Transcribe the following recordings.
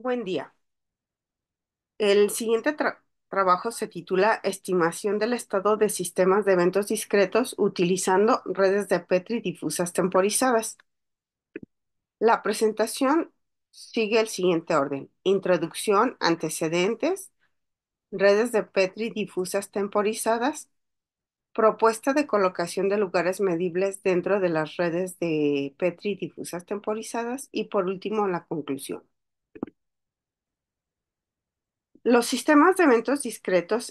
Buen día. El siguiente trabajo se titula Estimación del estado de sistemas de eventos discretos utilizando redes de Petri difusas temporizadas. La presentación sigue el siguiente orden. Introducción, antecedentes, redes de Petri difusas temporizadas, propuesta de colocación de lugares medibles dentro de las redes de Petri difusas temporizadas y por último la conclusión. Los sistemas de eventos discretos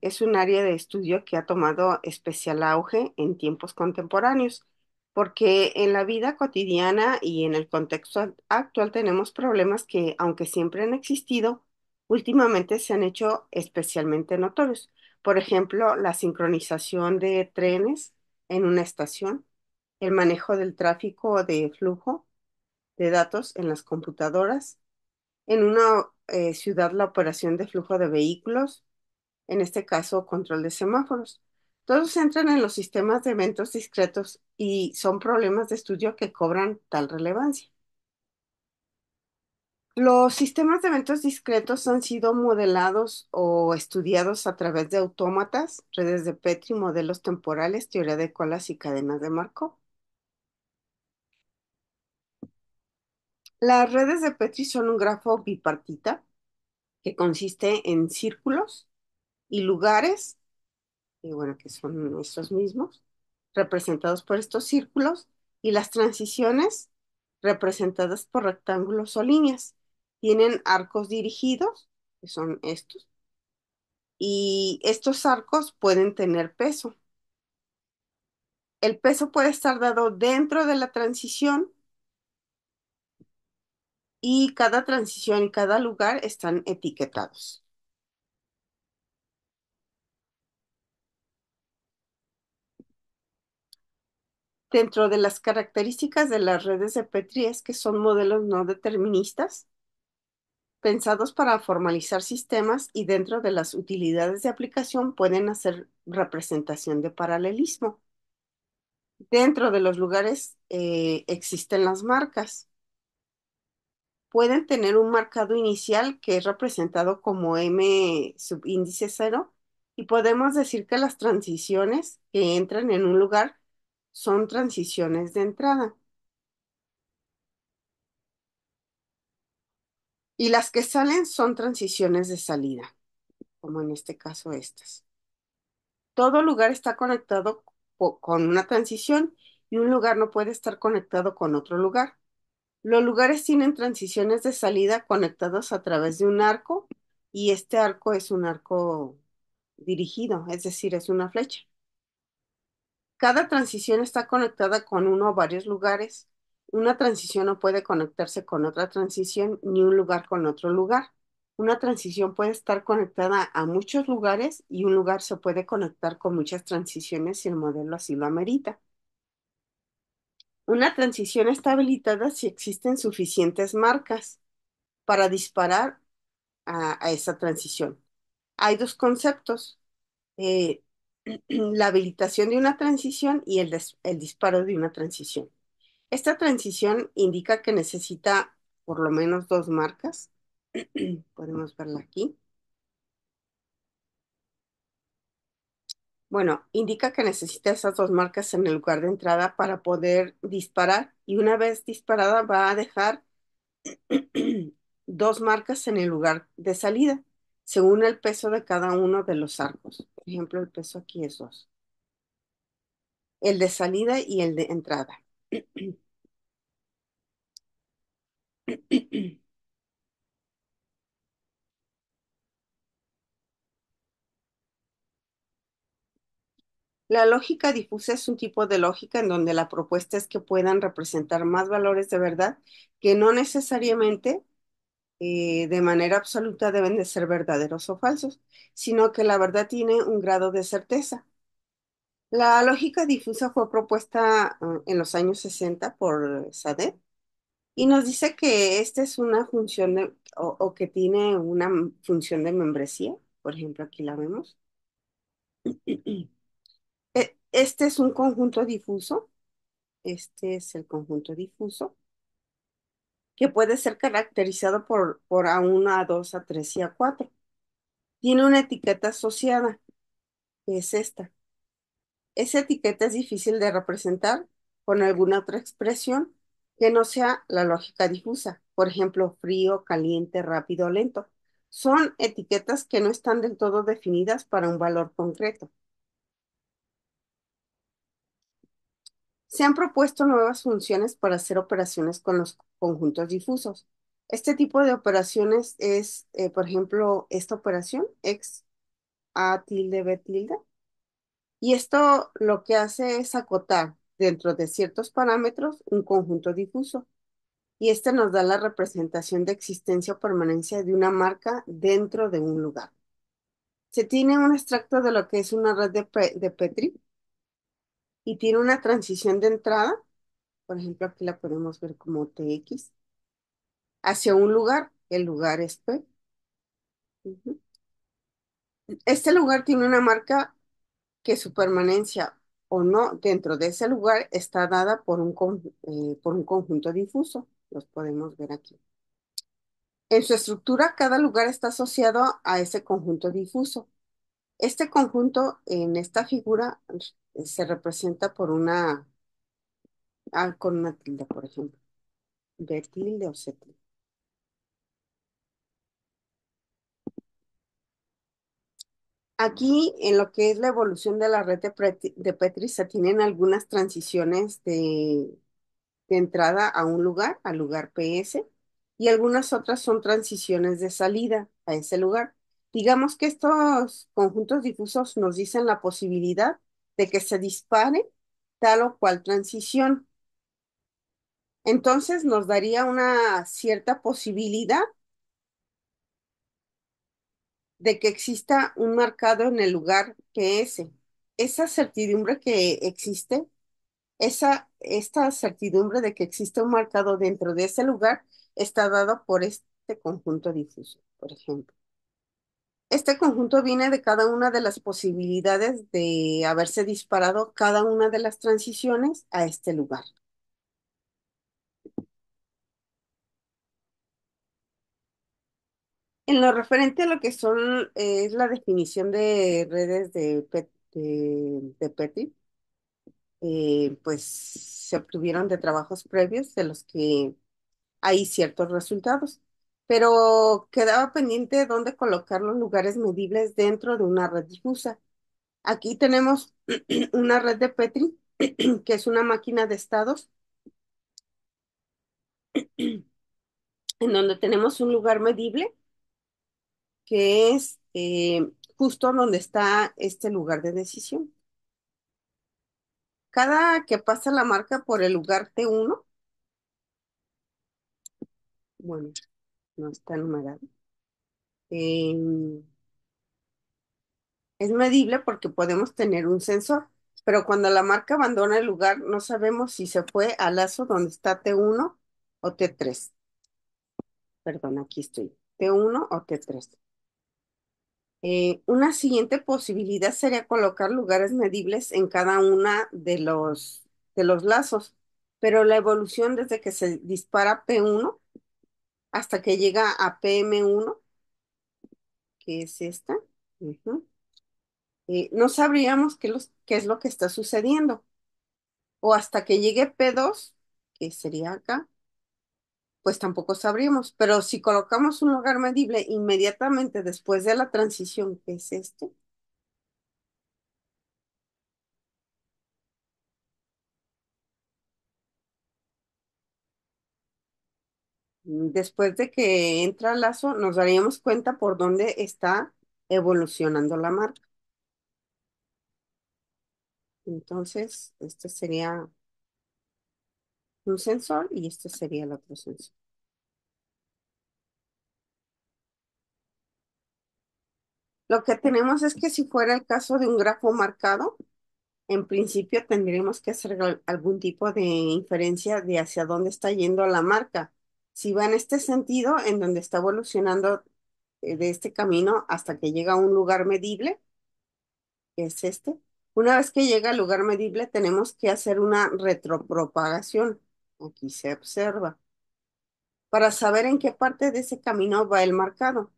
es un área de estudio que ha tomado especial auge en tiempos contemporáneos, porque en la vida cotidiana y en el contexto actual tenemos problemas que, aunque siempre han existido, últimamente se han hecho especialmente notorios. Por ejemplo, la sincronización de trenes en una estación, el manejo del tráfico de flujo de datos en las computadoras en una eh, ciudad la operación de flujo de vehículos, en este caso control de semáforos. Todos entran en los sistemas de eventos discretos y son problemas de estudio que cobran tal relevancia. Los sistemas de eventos discretos han sido modelados o estudiados a través de autómatas, redes de Petri, modelos temporales, teoría de colas y cadenas de Markov. Las redes de Petri son un grafo bipartita que consiste en círculos y lugares, y bueno, que son estos mismos, representados por estos círculos, y las transiciones representadas por rectángulos o líneas. Tienen arcos dirigidos, que son estos, y estos arcos pueden tener peso. El peso puede estar dado dentro de la transición y cada transición y cada lugar están etiquetados. Dentro de las características de las redes de Petri es que son modelos no deterministas, pensados para formalizar sistemas y dentro de las utilidades de aplicación pueden hacer representación de paralelismo. Dentro de los lugares eh, existen las marcas pueden tener un marcado inicial que es representado como M subíndice 0 y podemos decir que las transiciones que entran en un lugar son transiciones de entrada. Y las que salen son transiciones de salida, como en este caso estas. Todo lugar está conectado con una transición y un lugar no puede estar conectado con otro lugar. Los lugares tienen transiciones de salida conectadas a través de un arco y este arco es un arco dirigido, es decir, es una flecha. Cada transición está conectada con uno o varios lugares. Una transición no puede conectarse con otra transición ni un lugar con otro lugar. Una transición puede estar conectada a muchos lugares y un lugar se puede conectar con muchas transiciones si el modelo así lo amerita. Una transición está habilitada si existen suficientes marcas para disparar a, esa transición. Hay dos conceptos, eh, la habilitación de una transición y el disparo de una transición. Esta transición indica que necesita por lo menos dos marcas. Podemos verla aquí. Bueno, indica que necesita esas dos marcas en el lugar de entrada para poder disparar y una vez disparada va a dejar dos marcas en el lugar de salida, según el peso de cada uno de los arcos. Por ejemplo, el peso aquí es dos. El de salida y el de entrada. La lógica difusa es un tipo de lógica en donde la propuesta es que puedan representar más valores de verdad que no necesariamente eh, de manera absoluta deben de ser verdaderos o falsos, sino que la verdad tiene un grado de certeza. La lógica difusa fue propuesta ah, en los años 60 por Sade y nos dice que esta es una función o, o que tiene una función de membresía, por ejemplo aquí la vemos. Este es un conjunto difuso. Este es el conjunto difuso que puede ser caracterizado por, A1, A2, A3 y A4. Tiene una etiqueta asociada, que es esta. Esa etiqueta es difícil de representar con alguna otra expresión que no sea la lógica difusa. Por ejemplo, frío, caliente, rápido, lento. Son etiquetas que no están del todo definidas para un valor concreto. Se han propuesto nuevas funciones para hacer operaciones con los conjuntos difusos. Este tipo de operaciones es, eh, por ejemplo, esta operación, x a tilde b tilde. Y esto lo que hace es acotar dentro de ciertos parámetros un conjunto difuso. Y este nos da la representación de existencia o permanencia de una marca dentro de un lugar. Se tiene un extracto de lo que es una red de Petri y tiene una transición de entrada, por ejemplo, aquí la podemos ver como TX, hacia un lugar, el lugar es P. Este lugar tiene una marca que su permanencia o no dentro de ese lugar está dada por un, eh, por un conjunto difuso. Los podemos ver aquí. En su estructura, cada lugar está asociado a ese conjunto difuso. Este conjunto en esta figura se representa por una, ah, con una tilde, por ejemplo. B tilde o C Aquí, en lo que es la evolución de la red de, Petri, se tienen algunas transiciones de, de entrada a un lugar, al lugar PS, y algunas otras son transiciones de salida a ese lugar. Digamos que estos conjuntos difusos nos dicen la posibilidad de que se dispare tal o cual transición. Entonces nos daría una cierta posibilidad de que exista un marcado en el lugar que ese. Esa certidumbre que existe, esa, esta certidumbre de que existe un marcado dentro de ese lugar está dado por este conjunto difuso, por ejemplo. Este conjunto viene de cada una de las posibilidades de haberse disparado cada una de las transiciones a este lugar. En lo referente a lo que son, eh, es la definición de redes de, PETI, eh, pues se obtuvieron de trabajos previos de los que hay ciertos resultados pero quedaba pendiente dónde colocar los lugares medibles dentro de una red difusa. Aquí tenemos una red de Petri, que es una máquina de estados, en donde tenemos un lugar medible, que es eh, justo donde está este lugar de decisión. Cada que pasa la marca por el lugar T1, bueno, no está numerado. Em, es medible porque podemos tener un sensor, pero cuando la marca abandona el lugar no sabemos si se fue al lazo donde está T1 o T3. Perdón, aquí estoy. T1 o T3. Eh, una siguiente posibilidad sería colocar lugares medibles en cada una de los, de los lazos, pero la evolución desde que se dispara P1 hasta que llega a PM1, que es esta. no sabríamos qué, qué es lo que está sucediendo. O hasta que llegue P2, que sería acá, pues tampoco sabríamos. Pero si colocamos un lugar medible inmediatamente después de la transición, que es este, después de que entra el Lazo, nos daríamos cuenta por dónde está evolucionando la marca. Entonces, este sería un sensor y este sería el otro sensor. Lo que tenemos es que si fuera el caso de un grafo marcado, en principio tendríamos que hacer algún tipo de inferencia de hacia dónde está yendo la marca si va en este sentido, en donde está evolucionando eh, de este camino hasta que llega a un lugar medible, que es este. Una vez que llega al lugar medible, tenemos que hacer una retropropagación. Aquí se observa. Para saber en qué parte de ese camino va el marcado,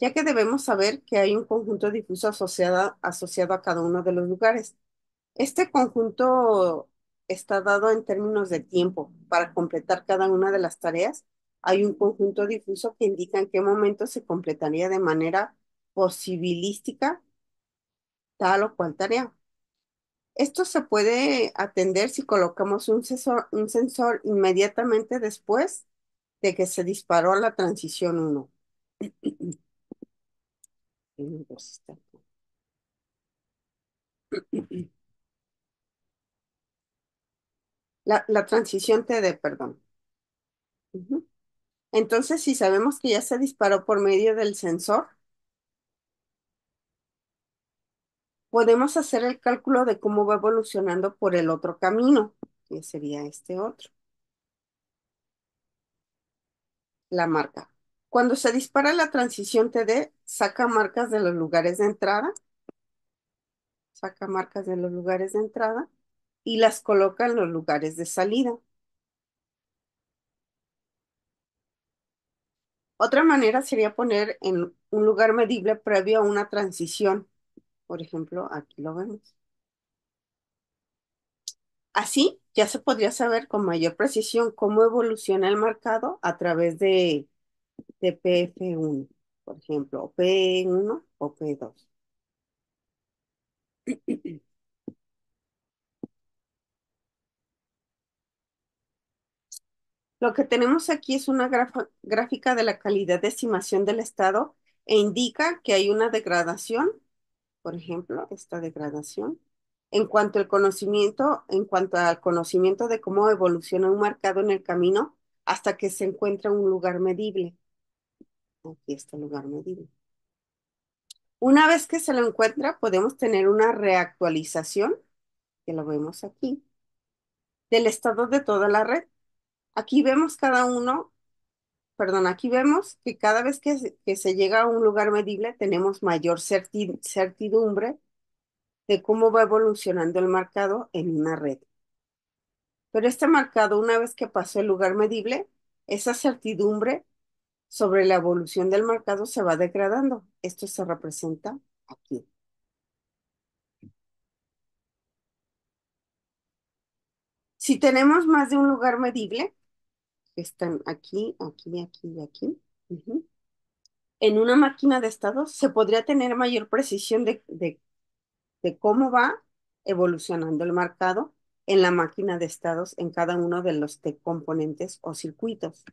ya que debemos saber que hay un conjunto difuso asociado, asociado a cada uno de los lugares. Este conjunto está dado en términos de tiempo para completar cada una de las tareas hay un conjunto difuso que indica en qué momento se completaría de manera posibilística tal o cual tarea. Esto se puede atender si colocamos un sensor, un sensor inmediatamente después de que se disparó la transición 1. La, transición TD, perdón. Entonces, si sabemos que ya se disparó por medio del sensor, podemos hacer el cálculo de cómo va evolucionando por el otro camino, que sería este otro. La marca. Cuando se dispara la transición TD, saca marcas de los lugares de entrada, saca marcas de los lugares de entrada y las coloca en los lugares de salida. Otra manera sería poner en un lugar medible previo a una transición. Por ejemplo, aquí lo vemos. Así ya se podría saber con mayor precisión cómo evoluciona el mercado a través de, de PF1, por ejemplo, o P1 o P2. Lo que tenemos aquí es una gráfica de la calidad de estimación del estado e indica que hay una degradación, por ejemplo, esta degradación, en cuanto al conocimiento, en cuanto al conocimiento de cómo evoluciona un mercado en el camino hasta que se encuentra un lugar medible. Aquí está el lugar medible. Una vez que se lo encuentra, podemos tener una reactualización, que lo vemos aquí, del estado de toda la red Aquí vemos cada uno, perdón, aquí vemos que cada vez que se, llega a un lugar medible tenemos mayor certidumbre de cómo va evolucionando el mercado en una red. Pero este mercado, una vez que pasó el lugar medible, esa certidumbre sobre la evolución del mercado se va degradando. Esto se representa aquí. Si tenemos más de un lugar medible, que están aquí, aquí, aquí y aquí. En una máquina de estados se podría tener mayor precisión de, cómo va evolucionando el mercado en la máquina de estados en cada uno de los componentes o circuitos.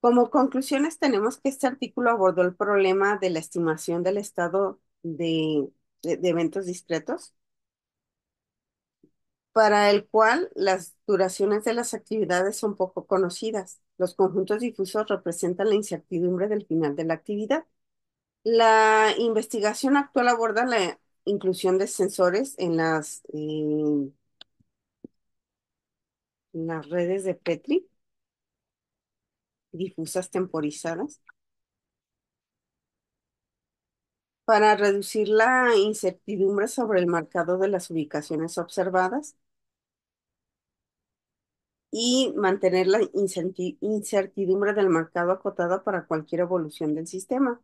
Como conclusiones tenemos que este artículo abordó el problema de la estimación del estado de eventos discretos, para el cual las duraciones de las actividades son poco conocidas. Los conjuntos difusos representan la incertidumbre del final de la actividad. La investigación actual aborda la inclusión de sensores en las, eh, las redes de Petri, difusas temporizadas, para reducir la incertidumbre sobre el marcado de las ubicaciones observadas y mantener la incertidumbre del mercado acotada para cualquier evolución del sistema.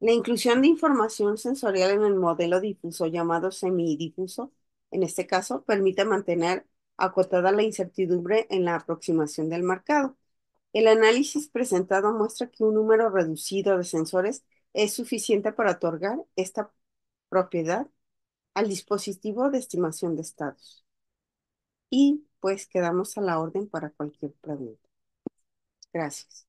La inclusión de información sensorial en el modelo difuso llamado semidifuso, en este caso, permite mantener acotada la incertidumbre en la aproximación del mercado. El análisis presentado muestra que un número reducido de sensores es suficiente para otorgar esta propiedad al dispositivo de estimación de estados. Y pues quedamos a la orden para cualquier pregunta. Gracias.